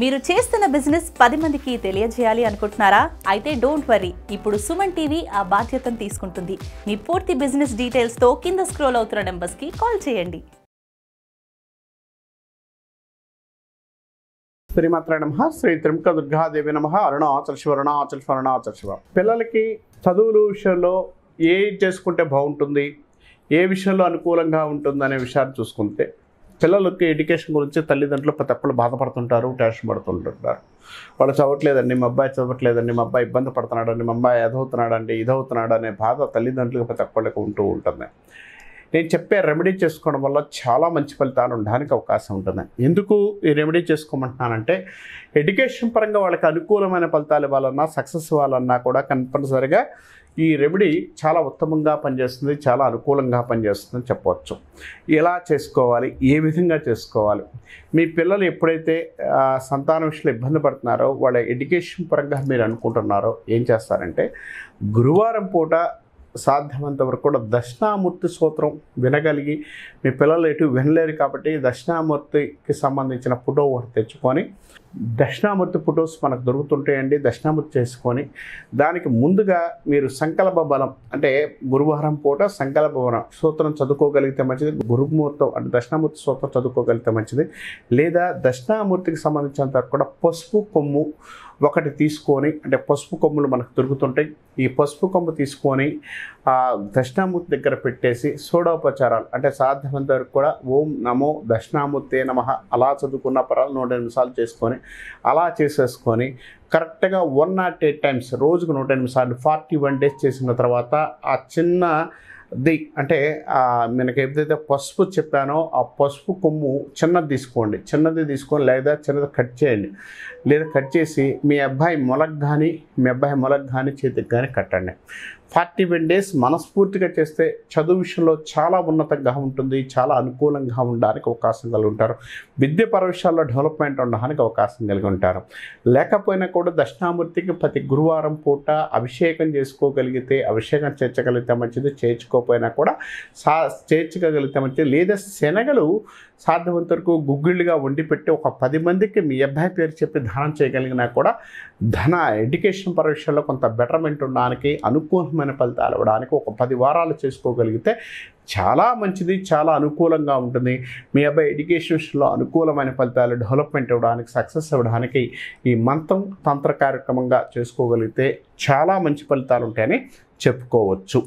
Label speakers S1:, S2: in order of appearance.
S1: మీరు చేస్తున్న బిజినెస్ పది మందికి తెలియజేయాలి అనుకుంటున్నారా అయితే డోంట్ వరీ ఇప్పుడు సుమన్ టీవీ ఆ బాధ్యతను తీసుకుంటుంది మీ పూర్తి బిజినెస్ డీటెయిల్స్తో కింద స్క్రోల్ అవుతున్న నెంబర్స్కి కాల్ చేయండి శ్రీమాత్ర నమ శ్రీ త్రిముఖ దుర్గాదేవి నమ అరుణాచల శివ అరుణాచల శివ పిల్లలకి చదువుల విషయంలో ఏ చేసుకుంటే బాగుంటుంది ఏ విషయంలో అనుకూలంగా ఉంటుంది అనే విషయాన్ని చూసుకుంటే పిల్లలకి ఎడ్యుకేషన్ గురించి తల్లిదండ్రులు తప్పులు బాధపడుతుంటారు టెన్షన్ పడుతుంటుంటారు వాడు చదవట్లేదండి మా అబ్బాయి చదవట్లేదండి మా అబ్బాయి ఇబ్బంది పడుతున్నాడండి మా అబ్బాయి అదవుతున్నాడండి ఇదవుతున్నాడు అనే బాధ తల్లిదండ్రులకు ప్రతి ఒక్కళ్ళకి ఉంటూ ఉంటుంది నేను చెప్పే రెమెడీ చేసుకోవడం వల్ల చాలా మంచి ఫలితాలు ఉండడానికి అవకాశం ఉంటుంది ఎందుకు ఈ రెమెడీ చేసుకోమంటున్నానంటే ఎడ్యుకేషన్ పరంగా వాళ్ళకి అనుకూలమైన ఫలితాలు ఇవ్వాలన్నా సక్సెస్ ఇవ్వాలన్నా కూడా కంపల్సరిగా ఈ రెమెడీ చాలా ఉత్తమంగా పనిచేస్తుంది చాలా అనుకూలంగా పనిచేస్తుందని చెప్పవచ్చు ఎలా చేసుకోవాలి ఏ విధంగా చేసుకోవాలి మీ పిల్లలు ఎప్పుడైతే సంతాన విషయంలో ఇబ్బంది పడుతున్నారో వాళ్ళ ఎడ్యుకేషన్ పరంగా మీరు అనుకుంటున్నారో ఏం చేస్తారంటే గురువారం పూట సాధ్యమైనంత వరకు కూడా దక్షిణామూర్తి సూత్రం వినగలిగి మీ పిల్లలు ఎటు వినలేరు కాబట్టి దక్షిణామూర్తికి సంబంధించిన ఫోటో ఒకటి తెచ్చుకొని దక్షిణామూర్తి ఫొటోస్ మనకు దొరుకుతుంటాయండి దక్షిణామూర్తి చేసుకొని దానికి ముందుగా మీరు సంకల్ప బలం అంటే గురువారం పూట సంకల్ప బలం సూత్రం చదువుకోగలిగితే మంచిది గురుముహూర్తం అంటే దక్షిణామూర్తి సూత్రం చదువుకోగలిగితే మంచిది లేదా దక్షిణామూర్తికి సంబంధించినంత కూడా పసుపు కొమ్ము ఒకటి తీసుకొని అంటే పసుపు కొమ్ములు మనకు దొరుకుతుంటాయి ఈ పసుపు కొమ్ము తీసుకొని ఆ దక్షిణామూర్తి దగ్గర పెట్టేసి సోడోపచారాలు అంటే సాధ్యమంత వరకు కూడా ఓం నమో దక్షిణామూర్తే నమ అలా చదువుకున్న పరాలు నూట నిమిషాలు చేసుకొని అలా చేసేసుకొని కరెక్ట్గా వన్ నాట్ ఎయిట్ టైమ్స్ రోజుకు నూట ఎనిమిది సార్లు ఫార్టీ వన్ డేస్ చేసిన తర్వాత ఆ చిన్న ది అంటే మనకి ఏదైతే పసుపు చెప్పానో ఆ పసుపు కొమ్ము చిన్నది తీసుకోండి చిన్నది తీసుకొని లేదా చిన్నది కట్ చేయండి లేదా కట్ చేసి మీ అబ్బాయి మొలగ్గాని మీ అబ్బాయి మొలకు కానీ చేతికి కానీ కట్టండి ఫార్టీ వన్ డేస్ మనస్ఫూర్తిగా చేస్తే చదువు విషయంలో చాలా ఉన్నతంగా ఉంటుంది చాలా అనుకూలంగా ఉండడానికి అవకాశం కలిగి ఉంటారు విద్య విషయాల్లో డెవలప్మెంట్ ఉండడానికి అవకాశం కలిగి ఉంటారు లేకపోయినా కూడా దక్షిణామూర్తికి ప్రతి గురువారం పూట అభిషేకం చేసుకోగలిగితే అభిషేకం చేర్చగలిగితే మంచిది చేర్చుకోకపోయినా కూడా సా చేర్చుకోగలిగితే మంచిది లేదా శనగలు సాధ్యమంత వరకు గుగ్గిళ్ళుగా పెట్టి ఒక పది మందికి మీ అబ్బాయి పేరు చెప్పి దానం చేయగలిగినా కూడా ధన ఎడ్యుకేషన్ కాంపిటీషన్ పరీక్షల్లో కొంత బెటర్మెంట్ ఉండడానికి అనుకూలమైన ఫలితాలు ఇవ్వడానికి ఒక పది వారాలు చేసుకోగలిగితే చాలా మంచిది చాలా అనుకూలంగా ఉంటుంది మీ అబ్బాయి ఎడ్యుకేషన్ విషయంలో అనుకూలమైన ఫలితాలు డెవలప్మెంట్ ఇవ్వడానికి సక్సెస్ అవ్వడానికి ఈ మంత్రం తంత్ర కార్యక్రమంగా చేసుకోగలిగితే చాలా మంచి ఫలితాలు ఉంటాయని చెప్పుకోవచ్చు